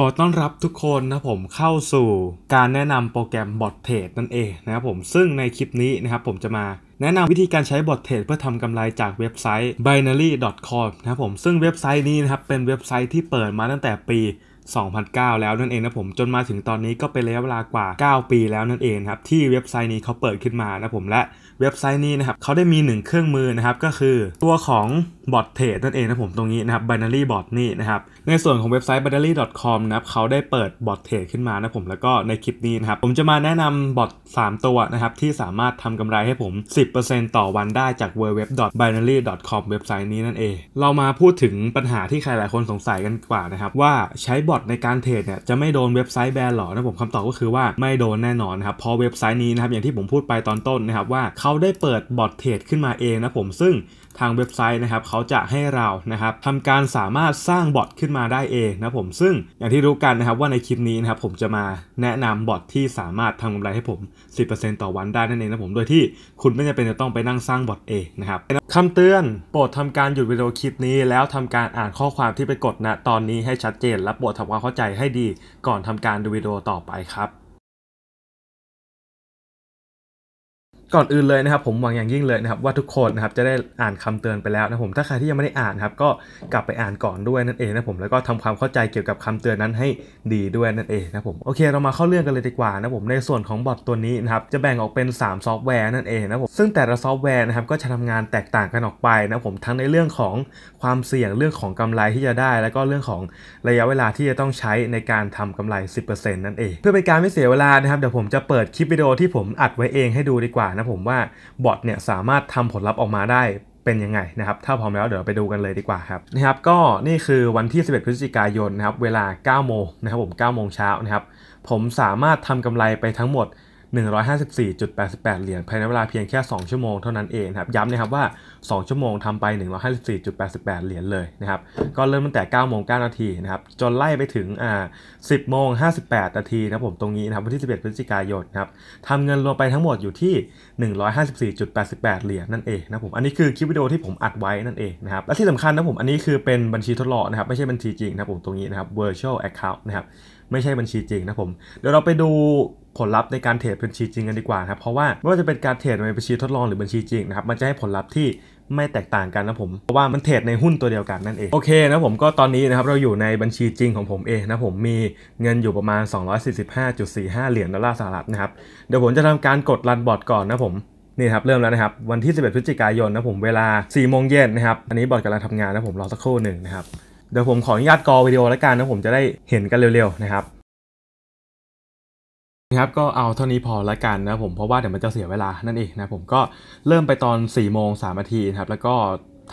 ขอต้อนรับทุกคนนะผมเข้าสู่การแนะนำโปรแกรมบอทเทรดนั่นเองนะครับผมซึ่งในคลิปนี้นะครับผมจะมาแนะนำวิธีการใช้บอทเทรดเพื่อทำกำไรจากเว็บไซต์ binary.com นะครับผมซึ่งเว็บไซต์นี้นะครับเป็นเว็บไซต์ที่เปิดมาตั้งแต่ปี2009 แล้วนั่นเองนะผมจนมาถึงตอนนี้ก็เป็นระยะเวลากว่า 9 ปีแล้วนั่นเองครับที่เว็บไซต์นี้เขาเปิดขึ้นมานะผมและเว็บไซต์นี้นะครับเขาได้มี 1 เครื่องมือนะครับก็คือตัวของบอทเทรดนั่นเองนะผมตรงนี้นะครับ binary bot นี่นะครับในส่วนของเว็บไซต์ binary com นะครับเขาได้เปิดบอทเทรดขึ้นมานะผมแล้วก็ในคลิปนี้นะครับ ผมจะมาแนะนำบอท3ตัวนะครับที่สามารถทำกำไรให้ผม 10%ต่อวันได้จาก w w w b i n a r y com เว็บไซต์นี้นั่นเอง เรามาพูดถึงปัญหาที่ใครหลายคนสงสัยกันกว่านะครับ ว่าใช้บอดในการเทรดเนี่ย จะไม่โดนเว็บไซต์แบนหรอนะผมคำตอบก็คือว่าไม่โดนแน่นอนนะครับพอเว็บไซต์นี้นะครับ อย่างที่ผมพูดไปตอนต้นนะครับ ว่าเขาได้เปิดบอทเทรดขึ้นมาเองนะผม ซึ่งทางเว็บไซต์นะครับ เขาจะให้เรานะครับทำการสามารถสร้างบอทขึ้นมาได้เองนะผมซึ่งอย่างที่รู้กันนะครับว่าในคลิปนี้นะครับ ผมจะมาแนะนำบอทที่สามารถทำกำไรให้ผม 10%ต่อวันได้นั่นเองนะผมโดยที่คุณไม่จำเป็นจะต้องไปนั่งสร้างบอทเองนะครับคำเตือนโปรดทำการหยุดวิดีโอคลิปนี้ แล้วทำการอ่านข้อความที่ไปกดณนะตอนนี้ให้ชัดเจน และโปรดทำความเข้าใจให้ดี ก่อนทำการดูวิดีโอต่อไปครับก่อนอื่นเลยนะครับผมหวังอย่างยิ่งเลยนะครับว่าทุกคนนะครับจะได้อ่านคำเตือนไปแล้วนะผมถ้าใครที่ยังไม่ได้อ่านครับก็กลับไปอ่านก่อนด้วยนั่นเองนะผมแล้วก็ทำความเข้าใจเกี่ยวกับคำเตือนนั้นให้ดีด้วยนั่นเองนะผมโอเคเรามาเข้าเรื่องกันเลยดีกว่านะผม ในส่วนของบอทตัวนี้นะครับจะแบ่งออกเป็น 3 ซอฟต์แวร์นั่นเองนะผมซึ่งแต่ละซอฟต์แวร์นะครับก็จะทำงานแตกต่างกันออกไปนะผมทั้งในเรื่องของความเสี่ยงเรื่องของกำไรที่จะได้ แล้วก็เรื่องของระยะเวลาที่จะต้องใช้ในการทำกำไร 10%นั่นเองเพื่อเป็นการไม่เสียเวลานะครับเดี๋ยวผมจะเปิดคลิปวิดีโอที่ผมอัดไว้เองให้ดูดีกว่านะครับผมว่าบอทเนี่ยสามารถทำผลลัพธ์ออกมาได้เป็นยังไงนะครับ ถ้าพร้อมแล้วเดี๋ยวไปดูกันเลยดีกว่าครับ นะครับก็นี่คือวันที่ 11พฤศจิกายนนะครับ เวลา 9 โมงนะครับผม 9 โมงเช้านะครับ ผมสามารถทำกำไรไปทั้งหมด154.88 เหรียญภายในเวลาเพียงแค่ 2 ชั่วโมงเท่านั้นเองครับย้ำนะครับว่า 2 ชั่วโมงทำไป 154.88 เหรียญเลยนะครับก็เริ่มตั้งแต่ 9 โมง9นาทีนะครับจนไล่ไปถึงอ่า10 โมง 58นาทีนะผมตรงนี้นะครับวันที่11พฤศจิกายนนะครับทำเงินรวมไปทั้งหมดอยู่ที่ 154.88 เหรียญนั่นเองนะผมอันนี้คือคลิปวิดีโอที่ผมอัดไว้นั่นเองนะครับและที่สำคัญนะผมอันนี้คือเป็นบัญชีทดลองนะครับไม่ใช่บัญชีจริงนะผมตรงนี้นะครับ virtual account นะครับไม่ใช่บัญชีจริงนะผมเดี๋ยวเราไปดูผลลัพธ์ในการเทรดบัญชีจริงกันดีกว่าครับเพราะว่าไม่ว่าจะเป็นการเทรดในบัญชีทดลองหรือบัญชีจริงนะครับมันจะให้ผลลัพธ์ที่ไม่แตกต่างกันนะผมเพราะว่ามันเทรดในหุ้นตัวเดียวกันนั่นเองโอเคนะผมก็ตอนนี้นะครับเราอยู่ในบัญชีจริงของผมเองนะผมมีเงินอยู่ประมาณ245.45เหรียญดอลลาร์สหรัฐนะครับเดี๋ยวผมจะทำการกดรันบอร์ดก่อนนะผมนี่ครับเริ่มแล้วนะครับวันที่ 11พฤศจิกายนนะผมเวลา4โมงเย็นนะครับอันนี้บอร์ดกำลังทำงานนะผมรอสักครู่หนึ่งนะครับเดี๋ยวผมขออนุญาตกอวิดีโอแล้วกันนะผมจะได้เห็นกันเร็วๆ นะครับนะครับก็เอาเท่านี้พอละกันนะผมเพราะว่าเดี๋ยวมันจะเสียเวลานั่นเองนะผมก็เริ่มไปตอน4ี่โมงสามนาทีนะครับแล้วก็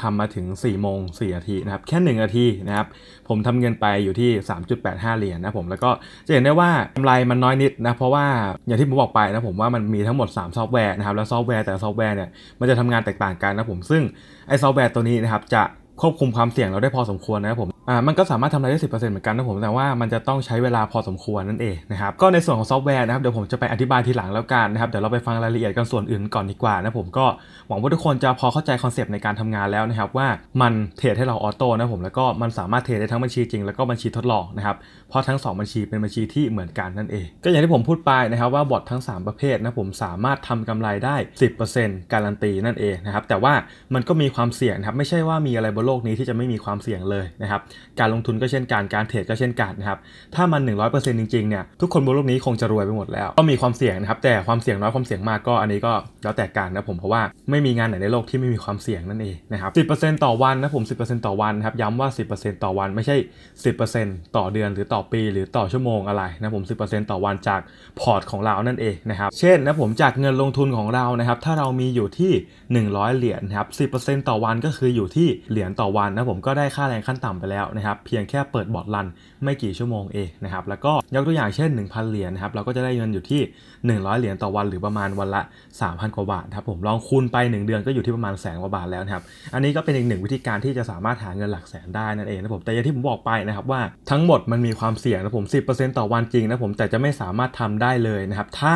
ทำมาถึง4ี่โมงสี่นาทีนะครับแค่1นาทีนะครับผมทำเงินไปอยู่ที่ 3.85เหรียญนนะผมแล้วก็จะเห็นได้ว่ากำไรมันน้อยนิดนะเพราะว่าอย่างที่ผมบอกไปนะผมว่ามันมีทั้งหมด3ซอฟต์แวร์นะครับแล้วซอฟต์แวร์แต่ซอฟต์แวร์เนี่ยมันจะทำงานแตกต่างกันนะผมซึ่งไอซอฟต์แวร์ตัวนี้นะครับจะควบคุมความเสี่ยงเราได้พอสมควรนะครับผมอ่ามันก็สามารถทำอะไรได้สิเหมือนกันนะผม แต่ว่ามันจะต้องใช้เวลาพอสมควรนั่นเองนะครับก็ในส่วนของซอฟต์แวร์นะครับเดี๋ยวผมจะไปอธิบายทีหลังแล้วกันนะครับเดี๋ยวเราไปฟังรายละเอียดกันส่วนอื่นก่อนดีกว่านะผมก็หวังว่าทุกคนจะพอเข้าใจคอนเซปต์ในการทำงานแล้วนะครับ ว่ามันเทรดให้เราออโต้นะผมแล้วก็มันสามารถเทรดได้ทั้งบัญชีจริงแล้วก็บัญชีทดลองนะครับเพราะทั้ง2บัญชีเป็นบัญชีที่เหมือนกันนั่นเองก็อย่างที่ผมพูดไปนะครับว่าบอททั้ง 3 ประเภทนะผมสามารถทำกำไรได้ 10%การันตีนั่นเองนะครับแต่ว่ามันก็มีความเสี่ยงนะครับไม่ใช่ว่ามีอะไรบนโลกนี้ที่จะไม่มีความเสี่ยงเลยนะครับการลงทุนก็เช่นกันการเทรดก็เช่นกันนะครับถ้ามัน 100%จริง ๆ เนี่ย ทุกคนบนโลกนี้คงจะรวยไปหมดแล้ว ก็มีความเสี่ยงนะครับแต่ความเสี่ยงน้อยความเสี่ยงมากก็อันนี้ก็แล้วแต่การนะผมเพราะว่าไม่มีงานไหนในโลกที่ไม่มีความเสี่ยงนั่นเองนะครับสิต่อวันนะผม 10%ต่อวันนะครับย้ำว่า 10%ต่อวันไม่ใช่ 10%ต่อเดือนหรือต่อปีหรือต่อชั่วโมงอะไรนะผม 10%ต่อวันจากพอร์ตของเรานั่นเองนะครับเช่นนะผมจากเงินลงทุนของเรานะครับถ้าเรามีอยู่ที่ 100 เหรียญนะครับ10%ต่อวันก็คืออยู่ที่เหรียญต่อวันนะผมก็ได้ค่าแรงขั้นต่ำไปแล้วล้วนะครับเพียงแค่เปิดบอร์ดรันไม่กี่ชั่วโมงเองนะครับแล้วก็ยกตัวอย่างเช่น 1,000 เหรียญนะครับเราก็จะได้เงินอยู่ที่ 100 เหรียญต่อวัน หรือประมาณวันละ 3,000 กว่าบาทครับผมลองคูณไป 1 เดือนก็อยู่ที่ประมาณแสนกว่าบาทแล้วนะครับอันนี้ก็เป็นอีกหนึ่งวิธีการที่จะสามารถหาเงินหลักแสนได้นั่นเองนะผมแต่อย่างที่ผมบอกไปนะครับว่า ทั้งหมดมันมีความเสี่ยงนะผม10%ต่อวันจริงนะผมแต่จะไม่สามารถทำได้เลยนะครับถ้า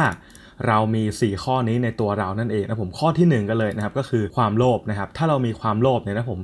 เรามี 4 ข้อนี้ในตัวเรานั่นเองนะผมข้อที่ 1 กันเลยนะครับ ก็คือความโลภนะครับ ถ้าเรามีความโลภเนี่ยนะผม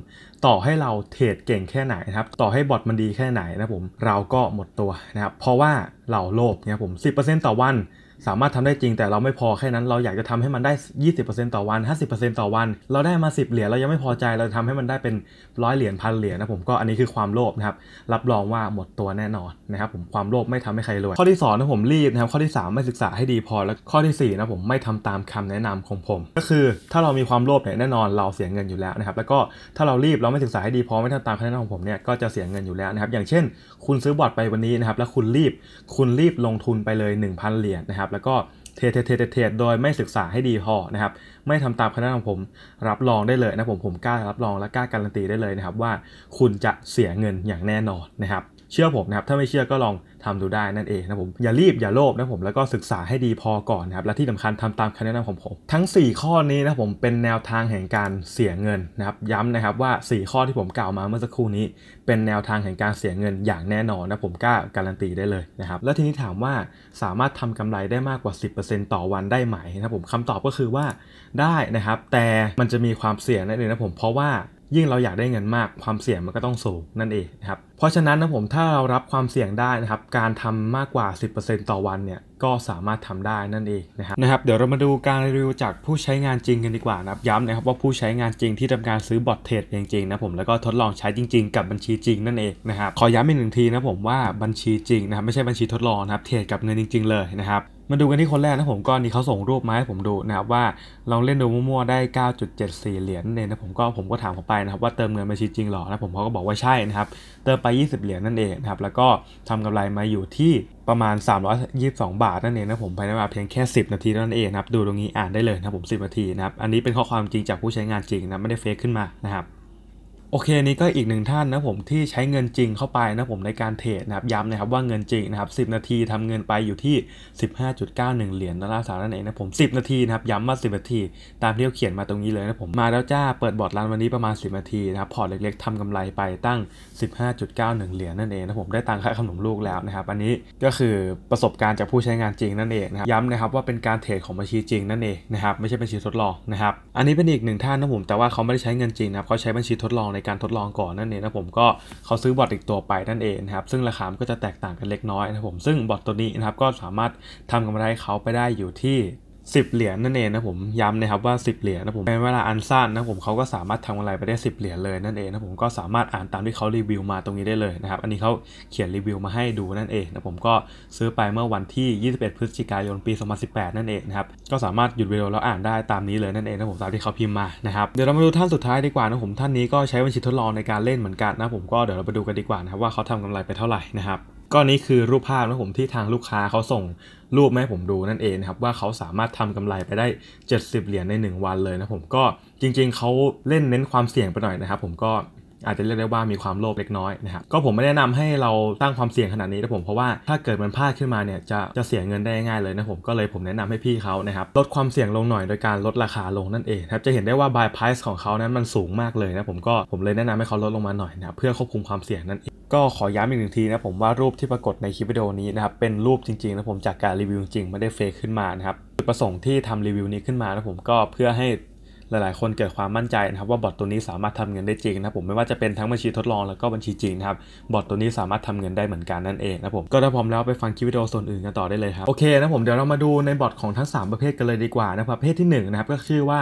ต่อให้เราเทรดเก่งแค่ไหนนะครับ ต่อให้บอทมันดีแค่ไหนนะผมเราก็หมดตัวนะครับเพราะว่าเราโลภเนี่ยผมสิต่อวันสามารถทำได้จริงแต่เราไม่พอ แค่นั้นเราอยากจะทำให้มันได้ 20%ต่อวัน 50%ต่อวัน เราได้มา10เหรียญเรายังไม่พอใจ เราทำให้มันได้เป็นร้อยเหรียญพันเหรียญนะผมก็อันนี้คือความโลภนะครับรับรองว่าหมดตัวแน่นอนนะครับผมความโลภไม่ทำให้ใครรวยข้อที่2นะผมรีบนะครับข้อที่3ไม่ศึกษาให้ดีพอแล้วข้อที่4นะผมไม่ทำตามคำแนะนำของผม ก็คือถ้าเรามีความโลภเนี่ยแน่นอนเราเสียเงินอยู่แล้วนะครับ แล้วก็ถ้าเรารีบเราไม่ศึกษาให้ดีพอไม่ทำตามคำแนะนำของผมเนี่ยก็จะเสียเงินอยู่แล้วนะครับอย่างเช่น คุณซื้อบอร์ดไปวันนี้นะครับแล้วคุณรีบคุณรีบลงทุนไปเลย1,000เหรียญนะครับแล้วก็เทเทเทเทโดยไม่ศึกษาให้ดีพอนะครับ ไม่ทำตามคณะของผมรับรองได้เลยนะผมผมกล้ารับรองและกล้าการันตีได้เลยนะครับ ว่าคุณจะเสียเงินอย่างแน่นอนนะครับ เชื่อผมนะครับ ถ้าไม่เชื่อก็ลองทำดูได้นั่นเองนะผมอย่ารีบอย่าโลภนะผมแล้วก็ศึกษาให้ดีพอก่อนนะครับและที่สำคัญทำตามคำแนะนำของผมทั้ง 4 ข้อนี้นะผมเป็นแนวทางแห่งการเสียเงินนะครับย้ำนะครับว่า 4 ข้อที่ผมกล่าวมาเมื่อสักครู่นี้ เป็นแนวทางแห่งการเสียเงิน อย่างแน่นอนนะผมกล้าการันตีได้เลยนะครับและทีนี้ถามว่าสามารถทำกำไรได้มากกว่า 10%ต่อวันได้ไหมนะผมคำตอบก็คือว่าได้นะครับ แต่มันจะมีความเสี่ยงนั่นเองนะผมเพราะว่ายิ่งเราอยากได้เงินมากความเสี่ยงมันก็ต้องสูงนั่นเองนะครับเพราะฉะนั้นนะผมถ้าเรารับความเสี่ยงได้นะครับ การทำมากกว่า 10%ต่อวันเนี่ยก็สามารถทำได้นั่นเองนะครับนะครับ เดี๋ยวเรามาดูการรีวิวจากผู้ใช้งานจริงกันดีกว่านะครับย้ำนะครับ ว่าผู้ใช้งานจริงที่ทำการซื้อบอทเทรดจริงๆนะผมแล้วก็ทดลองใช้จริงๆกับบัญชีจริงนั่นเองนะครับขอย้ำอีกหนึ่งทีนะผมว่าบัญชีจริงนะครับไม่ใช่บัญชีทดลองนะครับเทรดกับเงินจริงๆเลยนะครับมาดูกันที่คนแรกนะผมก็นี่เขาส่งรูปมาให้ผมดูนะครับว่าลองเล่นดูมั่วๆได้ 9.74 เหรียญเนี่ยนะผมก็ผมก็ถามเขาไปนะครับ ว่าเติมเงินบัญชีจริงหรอนะผมเขาก็บอกว่าใช่นะครับ เติมไป 20 เหรียญนั่นเองนะครับแล้วก็ทำกำไรมาอยู่ที่ประมาณ 322 บาทนั่นเองนะผมภายในเวลาเพียงแค่ 10 นาทีนั่นเองนะครับ ดูตรงนี้อ่านได้เลยนะผม 10 นาทีนะครับอันนี้เป็นข้อความจริงจากผู้ใช้งานจริงนะไม่ได้เฟซขึ้นมานะครับโอเคนี้ก็อีกหนึ่งท่านนะผมที่ใช้เงินจริงเข้าไปนะผมในการเทรดนะครับย้ำนะครับว่าเงินจริงนะครับ10 นาทีทำเงินไปอยู่ที่15.91เหรียญดอลลาร์สหรัฐนั่นเองนะผม10 นาทีนะครับย้ำว่า10 นาที ตามที่เขาเขียนมาตรงนี้เลยนะผมมาแล้วจ้าเปิดบอร์ดรันวันนี้ประมาณ10 นาทีนะครับพอร์ตเล็กๆ ทำกำไรไปตั้ง 15.91เหรียญนั่นเองนะผมได้ตังค่าขนมลูกแล้วนะครับอันนี้ก็คือประสบการณ์จากผู้ใช้งานจริงนั่นเองนะครับย้ำนะครับว่าเป็นการเทรดของบัญชีจริงนั่นเองนะครับไม่ใช่บัญชีทดลองนะครับอันนี้เป็นอีกหนึ่งท่านนะผมแต่ว่าเขาไม่ได้ใช้เงินจริงนะครับเขาใช้บัญชีทดลองใการทดลองก่อนนั่นเองนะผมก็ เขาซื้อบอทอีกตัวไปนั่นเองนะครับ ซึ่งราคาก็จะแตกต่างกันเล็กน้อยนะผม ซึ่งบอทตัวนี้นะครับก็สามารถทำกำไรเขาไปได้อยู่ที่สิบเหรียญนั่นเองนะผมย้ำนะครับว่าสิบเหรียญนะผมในเวลาอันสั้นนะผมเขาก็สามารถทำอะไรไปได้สิบเหรียญเลยนั่นเองนะผมก็สามารถอ่านตามที่เขารีวิวมาตรงนี้ได้เลยนะครับอันนี้เขาเขียนรีวิวมาให้ดูนั่นเองนะผมก็ซื้อไปเมื่อวันที่ 21พฤศจิกายนปี2018 นั่นเองนะครับก็สามารถหยุดวิดีโอแล้วอ่านได้ตามนี้เลยนั่นเองนะผมตามที่เขาพิมพ์มานะครับเดี๋ยวเรามาดูท่านสุดท้ายดีกว่านะผมท่านนี้ก็ใช้บัญชีทดลองในการเล่นเหมือนกันนะผมก็เดี๋ยวเราไปดูกันดีกว่านะครับว่าเขาทํกำไรไปเท่าไหร่นะครับก็นี้คือรูปภาพนะผมที่ทางลูกค้าเขาส่งรูปมาให้ผมดูนั่นเองนะครับว่าเขาสามารถทำกำไรไปได้ 70 เหรียญใน 1 วันเลยนะผมก็จริง ๆ เขาเล่นเน้นความเสี่ยงไปหน่อยนะครับผมก็อาจจะเรียกได้ว่ามีความโลภเล็กน้อยนะครับก็ผมไม่แนะนำให้เราตั้งความเสี่ยงขนาดนี้นะผมเพราะว่าถ้าเกิดมันพลาดขึ้นมาเนี่ยจะจะเสียเงินได้ง่ายเลยนะผมก็เลยผมแนะนำให้พี่เขานะครับลดความเสี่ยงลงหน่อยโดยการลดราคาลงนั่นเองครับจะเห็นได้ว่า buy price ของเขานั้นมันสูงมากเลยนะผมก็ผมเลยแนะนำให้เขาลดลงมาหน่อยนะเพื่อควบคุมความเสี่ยงนั่นเองก็ขอย้ำอีกหนึ่งทีนะผมว่ารูปที่ปรากฏในคลิปวิดีโอนี้นะครับ เป็นรูปจริงๆนะผมจากการรีวิวจริงไม่ได้เฟกขึ้นมานะครับจุดประสงค์ที่ทำรีวิวนี้ขึ้นมานะผมก็เพื่อให้หลายๆคนเกิดความมั่นใจนะครับว่าบอทตัวนี้สามารถทำเงินได้จริงนะผมไม่ว่าจะเป็นทั้งบัญชีทดลองแล้วก็บัญชีจริงนะครับบอทตัวนี้สามารถทำเงินได้เหมือนกันนั่นเองนะผมก็ถ้าพร้อมแล้วไปฟังคลิปวิดีโอส่วนอื่นกันต่อได้เลยครับโอเคนะผมเดี๋ยวเรามาดูในบอทของทั้ง 3 ประเภทกันเลยดีกว่านะประเภทที่1นะครับก็ชื่อว่า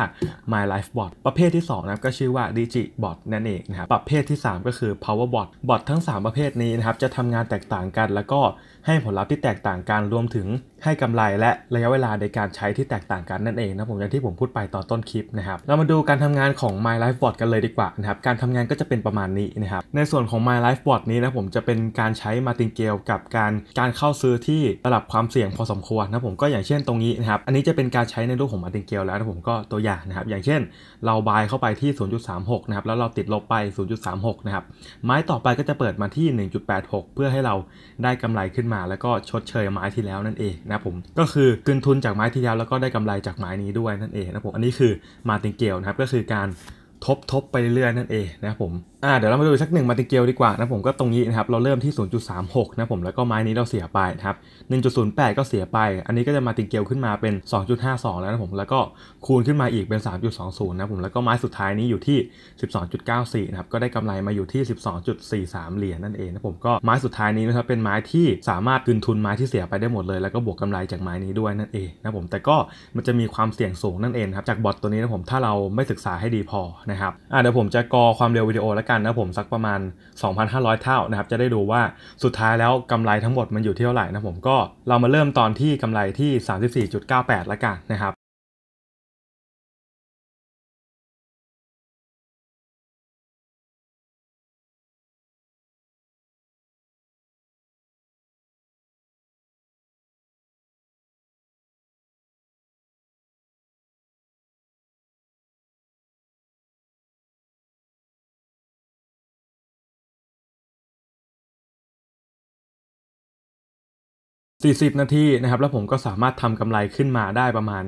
My Life Bot ประเภทที่2นะครับก็ชื่อว่า Digi Bot นั่นเองนะครับประเภทที่ 3 ก็คือ Power Bot บอททั้ง 3 ประเภทนี้นะครับจะทำงานแตกต่างกันแล้วก็ให้ผลลัพธ์ที่แตกต่างกัน รวมถึงให้กำไรและระยะเวลาในการใช้ที่แตกต่างกันนั่นเองนะผมอย่างที่ผมพูดไปตอนต้นคลิปนะครับ เรามาดูการทำงานของ My Lifeboard กันเลยดีกว่านะครับการทำงานก็จะเป็นประมาณนี้นะครับ ในส่วนของ My Lifeboard นี้นะผมจะเป็นการใช้มาติงเกลกับการการเข้าซื้อที่ระดับความเสี่ยงพอสมควรนะผมก็อย่างเช่นตรงนี้นะครับ อันนี้จะเป็นการใช้ในรูปของมาติงเกลแล้วนะผมก็ตัวอย่างนะครับ อย่างเช่น เราบายเข้าไปที่ 0.36 นะครับ แล้วเราติดลบไป 0.36 นะครับ ไม้ต่อไปก็จะเปิดมาที่ 1.86 เพื่อให้เราได้กำไรขึ้นมาแล้วก็ชดเชยไม้ที่แล้วนั่นเองนะผมก็คือกินทุนจากไม้ที่แล้วแล้วก็ได้กำไรจากไม้นี้ด้วยนั่นเองนะผมอันนี้คือมาติงเกลนะครับก็คือการทบทบไปเรื่อยนั่นเองนะครับผม่าเดี๋ยวเรามาดูสักหนึ่งมาติเกลดีกว่านะผมก็ตรงนี้นะครับเราเริ่มที่ 0.36 นะผมแล้วก็ไม้นี้เราเสียไปนะครับ 1.08 ก็เสียไป อันนี้ก็จะมาติเกลขึ้นมาเป็น 2.52 แล้วนะผมแล้วก็คูณขึ้นมาอีกเป็น 3.20 นะผมแล้วก็ไม้สุดท้ายนี้อยู่ที่ 12.94 นะครับก็ได้กำไรมาอยู่ที่ 12.43 เหรียญนั่นเองนะผมก็ไม้สุดท้ายนี้นะครับเป็นไม้ที่สามารถคืนทุนไม้ที่เสียไปได้หมดเลยแล้วก็บวกกาไรจากไม้นี้ด้วยนั่นเองนะผมแต่ก็มันจะมีความเสี่ยงสูงนั่นเองครับจากบอทตัวนี้นะผมถ้าเราไม่ศึกษาให้ดีพอนะครับอ่าเดี๋ยวผมจะกอความเร็ววิดีโอแล้วกนันนะผมสักประมาณ 2,500 เท่านะครับ จะได้ดูว่าสุดท้ายแล้วกำไรทั้งหมดมันอยู่ที่เท่าไหร่นะผมก็เรามาเริ่มตอนที่กำไรที่ 34.98 ละกันนะครับ40 นาทีนะครับแล้วผมก็สามารถทำกำไรขึ้นมาได้ประมาณ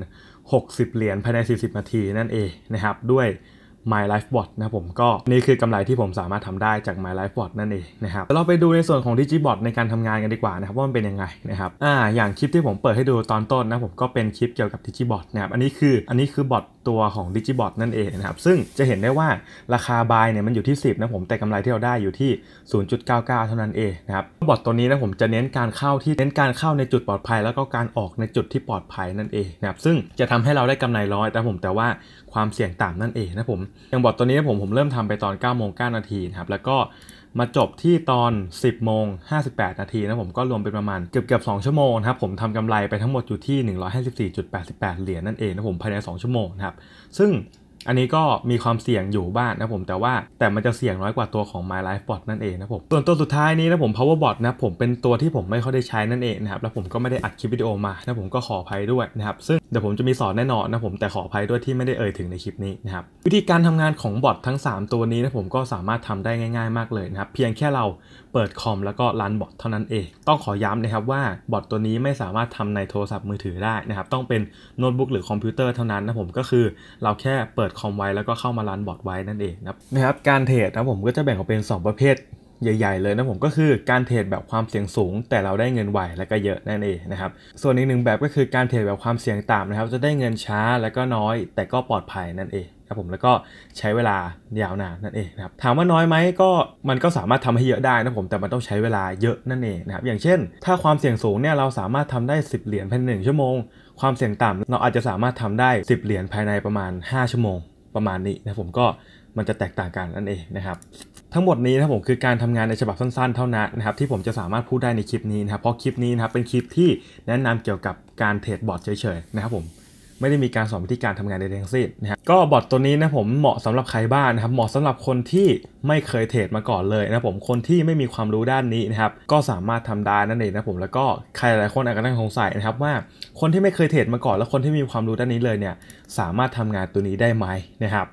60 เหรียญภายใน 40 นาทีนั่นเองนะครับ ด้วย My Lifebot นะผมก็นี่คือกำไรที่ผมสามารถทำได้จาก My Lifebot นั่นเองนะครับเราไปดูในส่วนของ Digibot ในการทำงานกันดีกว่านะครับว่ามันเป็นยังไงนะครับอ่าอย่างคลิปที่ผมเปิดให้ดูตอนต้นนะผมก็เป็นคลิปเกี่ยวกับ Digibot นะครับ อันนี้คืออันนี้คือบอทตัวของ Digibot นั่นเองนะครับซึ่งจะเห็นได้ว่าราคาบายเนี่ยมันอยู่ที่ 10นะผมแต่กำไรที่เราได้อยู่ที่ 0.99 เท่านั้นเองนะครับบอทตัวนี้นะผมจะเน้นการเข้าที่เน้นการเข้าในจุดปลอดภัย แล้วก็การออกในจุดที่ปลอดภัยนั่นเองนะครับซึ่งจะทำให้เราได้กำไรร้อยแต่ผมแต่ว่าความเสี่ยงต่ำนั่นเองนะผม อย่างบอทตัวนี้ผมผมเริ่มทำไปตอน9โมงเนาทีนะครับ แล้วก็มาจบที่ตอน 10โมงห้นาทีนะผมก็รวมเป็นประมาณเกือบเกือบสชั่วโมงครับ ผมทำกำไรไปทั้งหมดอยู่ที่ 154.88 เหรียญนั่นเองนะผมภายใน2ชั่วโมงครับ ซึ่งอันนี้ก็มีความเสี่ยงอยู่บ้างนนะผมแต่ว่าแต่มันจะเสี่ยงน้อยกว่าตัวของ My Life Bot นั่นเองนะผมส่วนตัวสุดท้ายนี้นะผม Power Bot นะผมเป็นตัวที่ผมไม่ค่อยได้ใช้นั่นเองนะครับ แล้วผมก็ไม่ได้อัดคลิปวิดีโอมานะผมก็ขออภัยด้วยนะครับ ซึ่งเดี๋ยวผมจะมีสอนแน่นอนนะผมแต่ขออภัยด้วยที่ไม่ได้เอ่ยถึงในคลิปนี้นะครับวิธีการทำงานของบอททั้ง3ตัวนี้นะผมก็สามารถทำได้ง่าย ๆมากเลยนะครับ เพียงแค่เราเปิดคอมแล้วก็รันบอทเท่านั้นเอง ต้องขอย้ำนะครับว่าบอทตัวนี้ไม่สามารถทำในโทรศัพท์มือถือได้นะครับ ต้องเป็นโน้ตบุ๊กหรือคอมพิวเตอร์เท่านั้นนะผมก็คือเราแค่เปิดคอมไว้แล้วก็เข้ามารันบอทไว้นั่นเองนะครับ การเทรดนะผมก็จะแบ่งออกเป็น 2 ประเภท ใหญ่ๆ เลยนะผมก็คือการเทรดแบบความเสี่ยงสูง แต่เราได้เงินไวและก็เยอะนั่นเองนะครับ ส่วนอีกหนึ่งแบบก็คือการเทรดแบบความเสี่ยงต่ำนะครับจะได้เงินช้าและก็น้อย แต่ก็ปลอดภัยนั่นเองครับผมแล้วก็ใช้เวลายาวนานนั่นเองนะครับถามว่าน้อยไหมก็มันก็สามารถทำให้เยอะได้นะผมแต่มันต้องใช้เวลาเยอะนั่นเองนะครับอย่างเช่น ถ้าความเสี่ยงสูงเนี่ยเราสามารถทำได้10เหรียญภายในงชั่วโมงความเสี่ยงต่ำเราอาจจะสามารถทำได้ 10เหรียญภายในประมาณ 5 ชั่วโมงประมาณนี้นะผมก็มันจะแตกต่างกันนั่นเองนะครับทั้งหมดนี้นะผมคือการทำงานในฉบับสั้นๆเท่านั้นนะครับที่ผมจะสามารถพูดได้ในคลิปนี้นะครับเพราะคลิปนี้นะครับเป็นคลิปที่แนะนำเกี่ยวกับการเทรดบอร์ดเฉยๆนะครับผมไม่ได้มีการสอนวิธีการทำงานใดๆทั้งสิ้นนะครับ ก็บอทตัวนี้นะผมเหมาะสำหรับใครบ้างนนะครับ เหมาะสำหรับคนที่ไม่เคยเทรดมาก่อนเลยนะผมคนที่ไม่มีความรู้ด้านนี้นะครับ ก็สามารถทำได้นั่นเองนะผมแล้วก็ใครหลายคนอาจจะตั้งสงสัยนะครับ ว่าคนที่ไม่เคยเทรดมาก่อนแล้วคนที่มีความรู้ด้านนี้เลยเนี่ย สามารถทำงานตัวนี้ได้ไหมนะครับ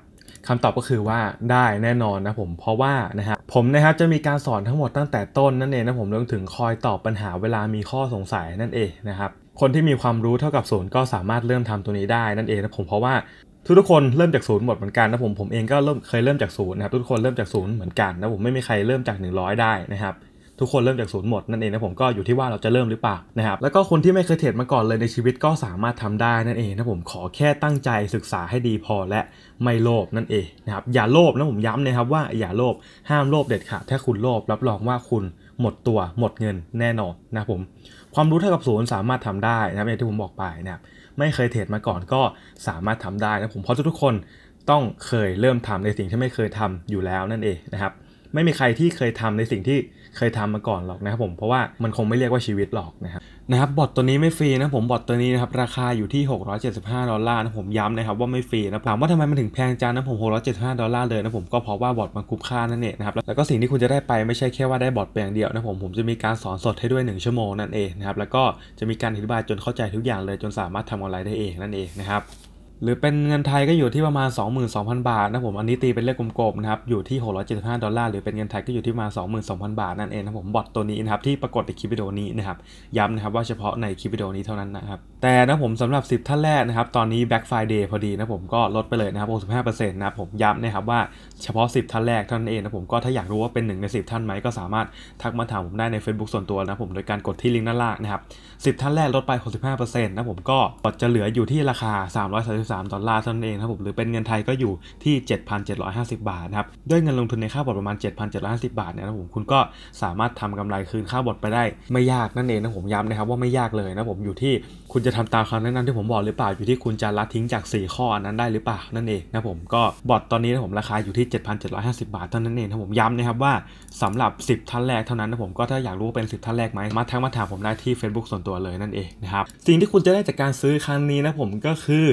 คำตอบก็คือว่าได้แน่นอนนะผมเพราะว่านะฮะผมนะครับจะมีการสอนทั้งหมดตั้งแต่ต้นนั่นเองนะผมรวมถึงคอยตอบปัญหาเวลามีข้อสงสัยนั่นเองนะครับคนที่มีความรู้เท่ากับศูนย์ก็สามารถเริ่มทำตัวนี้ได้นั่นเองนะผมเพราะว่าทุกทุกคนเริ่มจากศูนย์หมดเหมือนกันนะผมผมเองก็เริ่มเคยเริ่มจากศูนย์นะครับทุกคนเริ่มจากศูนย์เหมือนกันนะผมไม่มีใครเริ่มจาก 100 ได้นะครับ ทุกคนเริ่มจากศูนย์หมดนั่นเองนะผมก็อยู่ที่ว่าเราจะเริ่มหรือเปล่านะครับแล้วก็คนที่ไม่เคยเทรดมาก่อนเลยในชีวิตก็สามารถทำได้นั่นเองนะผมขอแค่ตั้งใจศึกษาให้ดีพอและไม่โลภนั่นเองนะครับอย่าโลภนะผมย้ำนะครับว่า อย่าโลภห้ามโลภเด็ดขาดถ้าคุณโลภรับรองว่าคุณหมดตัว หมดเงิน แน่นอนนะผมความรู้เท่ากับศูนย์สามารถทำได้นะครับอย่างที่ผมบอกไปนะครับไม่เคยเทรดมาก่อนก็สามารถทำได้นะผมเพราะทุกคนต้องเคยเริ่มทำในสิ่งที่ไม่เคยทำอยู่แล้วนั่นเองนะครับไม่มีใครที่เคยทำในสิ่งที่เคยทำมาก่อนหรอกนะครับผมเพราะว่ามันคงไม่เรียกว่าชีวิตหรอกนะครับนะครับบอทตัวนี้ไม่ฟรีนะผมบอทตัวนี้นะครับราคาอยู่ที่ 675 ดอลลาร์นะผมย้ำนะครับ ว่าไม่ฟรีนะถามว่าทำไมมันถึงแพงจังนะผม 675 ดอลลาร์เลยนะผมก็เพราะว่าบอทมันคุ้มค่านั่นเองนะครับแล้วก็สิ่งที่คุณจะได้ไปไม่ใช่แค่ว่าได้บอทเพียงเดียวนะผมผมจะมีการสอนสดให้ด้วย 1 ชั่วโมงนั่นเองนะครับแล้วก็จะมีการอธิบายจนเข้าใจทุกอย่างเลย จนสามารถทำออนไลน์ได้เองนั่นเองนะครับหรือเป็นเงินไทยก็อยู่ที่ประมาณ22,000 บาทนะผมอันนี้ตีเป็นเลขกลมๆ นะครับ อยู่ที่ 675 ดอลลาร์ หรือเป็นเงินไทยก็อยู่ที่ประมา22,000 บาทนั่นเองนะผม บอทตัวนี้นะครับ ที่ปรากฏในคลิปวิดีโอนี้นะครับ ย้ำนะครับว่าเฉพาะในคลิปวิดีโอนี้เท่านั้นนะครับ แต่นะผมสำหรับ 10 ท่านแรกนะครับ ตอนนี้ Black Friday พอดีนะผม ก็ลดไปเลยนะครับ 65%นะผม ย้ำนะครับว่าเฉพาะ 10 ท่านแรกเท่านั้นเองนะผม ก็ถ้าอยากรู้ว่าเป็นหนึ่งใน 10 ท่านไหม ก็สามารถทักมาถามผมได้ใน Facebook ส่วนตัวนะผมโดยการกดที่ลิงก์ด้านล่างนะครับ10ท่านแรกลดไป 65%นะผมก็จะเหลืออยู่ที่ราคา 3 3 3ดอลลาร์เท่านั้นเองครับผมหรือเป็นเงินไทยก็อยู่ที่7,750 บาทนะครับด้วยเงินลงทุนในค่าบอดประมาณ 7,750 บาทเนี่ยนะผมคุณก็สามารถทำกำไรคืนค่าบอดไปได้ไม่ยากนั่นเองนะผมย้ำนะครับว่าไม่ยากเลยนะผมอยู่ที่คุณจะทำตามคำแนะนำที่ผมบอกหรือเปล่าอยู่ที่คุณจะละทิ้งจาก 4 ข้อนั้นได้หรือเปล่านั่นเองนะผมก็บอร์ดตอนนี้นะผมราคาอยู่ที่ 7,750บาทเท่านั้นเองนะผมย้ำนะครับว่าสำหรับ 10 ท่านแรกเท่านั้นนะผมก็ถ้าอยากรู้ว่าเป็น10ท่านแรกไหมมาทักมาถามผมได้ที่ Facebook ส่วนตัวเลยนั่นเองนะครับสิ่งที่คุณจะได้จากการซื้อครั้งนี้นะผมก็คือ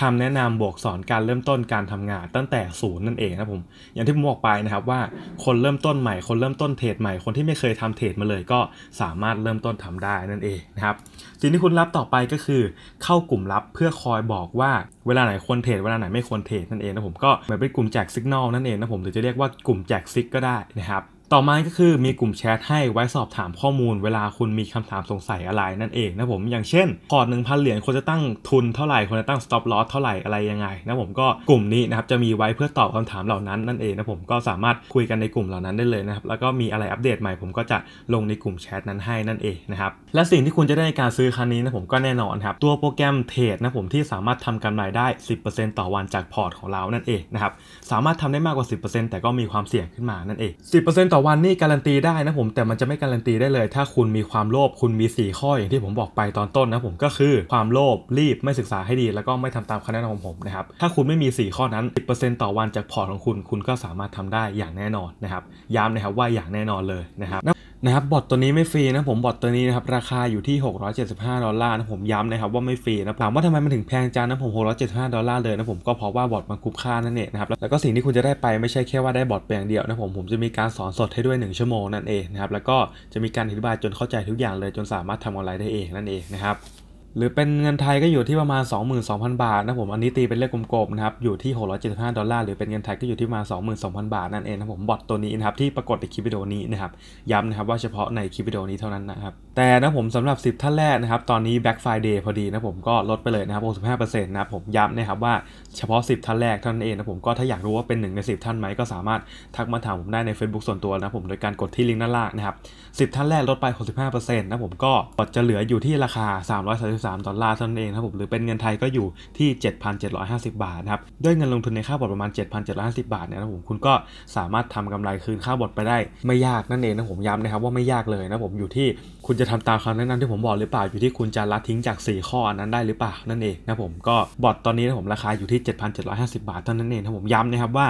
คำแนะนำบวกสอนการเริ่มต้นการทำงานตั้งแต่ศูนย์นั่นเองนะผมอย่างที่ผมบอกไปนะครับว่าคนเริ่มต้นใหม่คนเริ่มต้นเทรดใหม่คนที่ไม่เคยทำเทรดมาเลยก็สามารถเริ่มต้นทำได้นั่นเองนะครับสิ่งที่คุณรับต่อไปก็คือเข้ากลุ่มรับเพื่อคอยบอกว่าเวลาไหนควรเทรดเวลาไหนไม่ควรเทรดนั่นเองนะผมก็เหมือนเป็นกลุ่มแจกสัญญาณนั่นเองนะผมหรือจะเรียกว่ากลุ่มแจกซิกก็ได้นะครับต่อมาก็คือมีกลุ่มแชทให้ไว้สอบถามข้อมูล เวลาคุณมีคำถามสงสัยอะไรนั่นเองนะผม อย่างเช่นพอร์ตหนึ่งพันเหรียญควรจะตั้งทุนเท่าไหร่ควรจะตั้งสต็อปลอสเท่าไหร่ อะไรยังไงนะผม ก็กลุ่มนี้นะครับ จะมีไว้เพื่อตอบคำถามเหล่านั้นนั่นเองนะผม ก็สามารถคุยกันในกลุ่มเหล่านั้นได้เลยนะครับ แล้วก็มีอะไรอัปเดตใหม่ ผมก็จะลงในกลุ่มแชทนั้นให้นั่นเองนะครับ และสิ่งที่คุณจะได้ในการซื้อครั้งนี้นะผม ก็แน่นอนครับ ตัวโปรแกรมเทรดนะผม ที่สามารถทำกำไรได้ 10%ต่อวันจากพอร์ตของเรานั่นเองนะครับสามารถทำได้มากกว่า 10%แต่ก็มีความเสี่ยงขึ้นมานั่นเอง10%ตออวันนี่การันตี ได้นะผม แต่มันจะไม่การันตี ได้เลย ถ้าคุณมีความโลภคุณมี 4 ข้ออย่างที่ผมบอกไปตอนต้นนะผมก็คือ ความโลภรีบไม่ศึกษาให้ดี แล้วก็ไม่ทำตามคะแนะนำของผมนะครับถ้าคุณไม่มี 4 ข้อนั้น 10%ต่อวันจาก พอร์ตของคุณ คุณก็สามารถทำได้อย่างแน่นอนนะครับย้ำนะครับว่าอย่างแน่นอนเลยนะครับนะครับบอทตัวนี้ไม่ฟรีนะผมบอทตัวนี้นะครับราคาอยู่ที่ 675 ดอลลาร์นะผมย้ำนะครับว่าไม่ฟรีนะถามว่าทำไมมันถึงแพงจังนะผม 675 ดอลลาร์เลยนะผมก็เพราะว่าบอทมันคุ้มค่านั่นเองนะครับแล้วก็สิ่งที่คุณจะได้ไปไม่ใช่แค่ว่าได้บอทเปียงเดียวนะผมผมจะมีการสอนสดให้ด้วย1ชั่วโมงนั่นเองนะครับแล้วก็จะมีการอธิบายจนเข้าใจทุกอย่างเลย จนสามารถทำออนไลน์ได้เองนั่นเองนะครับหรือเป็นเงินไทยก็อยู่ที่ประมาณ 22,000 บาทนะผม อันนี้ตีเป็นเลขกลมๆ นะครับ อยู่ที่ 675 ดอลลาร์ หรือเป็นเงินไทยก็อยู่ที่ประมาณ 22,000 บาทนั่นเองนะผม บอทตัวนี้นะครับ ที่ปรากฏในคลิปวิดีโอนี้นะครับ ย้ำนะครับว่าเฉพาะในคลิปวิดีโอนี้เท่านั้นนะครับ แต่นะผมสำหรับ 10 ท่านแรกนะครับ ตอนนี้ Black Friday พอดีนะผมก็ลดไปเลยนะครับ 65%นะผม ย้ำนะครับว่าเฉพาะ 10 ท่านแรกเท่านั้นเองนะผม ก็ถ้าอยากรู้ว่าเป็นหนึ่งใน 10 ท่านไหมก็สามารถทักมาถามผมได้ใน Facebook ส่วนตัวนะผมโดยการกดที่ลิงก์ด้านล่างนะครับ10ท่านแรกลดไป 65%นะผมก็จะเหลืออยู่ที่ราคา 333 3ดอลลาร์เท่านั้นเองครับผมหรือเป็นเงินไทยก็อยู่ที่7,750บาทนะครับด้วยเงินลงทุนในค่าบอดประมาณ7,750 บาทเนี่ยนะผมคุณก็สามารถทำกำไรคืนค่าบอดไปได้ไม่ยากนั่นเองนะผมย้ำนะครับว่าไม่ยากเลยนะผมอยู่ที่คุณจะทำตามคำแนะนำที่ผมบอกหรือเปล่าอยู่ที่คุณจะละทิ้งจาก4ข้อนั้นได้หรือเปล่านั่นเองนะผมก็บอดตอนนี้นะผมราคาอยู่ที่ 7,750 บาทเท่านั้นเองนะผมย้ำนะครับว่า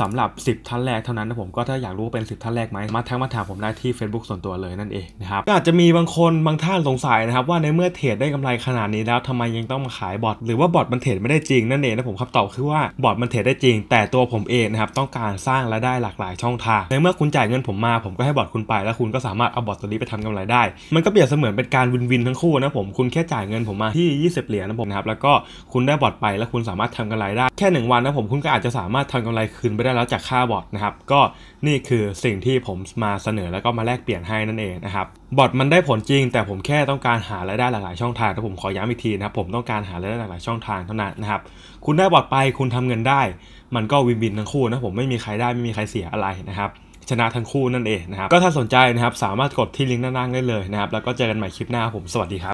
สำหรับ 10 ท่านแรกเท่านั้นนะผมก็ถ้าอยากรู้ว่าเป็น10ท่านแรกไหมมาทักมาถามผมได้ที่ Facebook ส่วนตัวเลยนั่นเองนะครับก็อาจจะมีบางคนบางท่านสงสัยนะครับว่าในเมื่อเทรดได้กำไรขนาดนี้แล้วทำไมยังต้องมาขายบอทหรือว่าบอทมันเทรดไม่ได้จริงนั่นเองนะผมคำตอบคือว่าบอทมันเทรดได้จริง แต่ตัวผมเองนะครับ ต้องการสร้างรายได้หลากหลายช่องทางในเมื่อคุณจ่ายเงินผมมา ผมก็ให้บอทคุณไปแล้วคุณก็สามารถเอาบอทตัวนี้ไปทำกำไรได้ มันก็เปรียบเสมือนเป็นการวินวินทั้งคู่นะผมคุณแค่จ่ายเงินผมมาที่ 20 เหรียญนะผมนะครับ แล้วก็คุณได้บอทไปแล้วคุณสามารถทำกำไรได้แค่1วันนะผมคุณก็อาจจะสามารถทำกำไรคืนไปได้แล้วจากค่าบอทนะครับก็นี่คือสิ่งที่ผมมาเสนอแล้วก็มาแลกเปลี่ยนให้นั่นเองนะครับบอทมันได้ผลจริง แต่ผมแค่ต้องการหารายได้หลากหลายช่องทางแต่ผมขอย้ำอีกทีนะครับผมต้องการหารายได้หลากหลายช่องทางเท่านั้น นะครับคุณได้บอทไปคุณทำเงินได้มันก็วินวินทั้งคู่นะผมไม่มีใครได้ไม่มีใครเสียอะไรนะครับชนะทั้งคู่นั่นเองนะครับก็ถ้าสนใจนะครับสามารถกดที่ลิงก์ด้านล่างได้เลยนะครับแล้วก็เจอกันใหม่คลิปหน้าผมสวัสดีครับ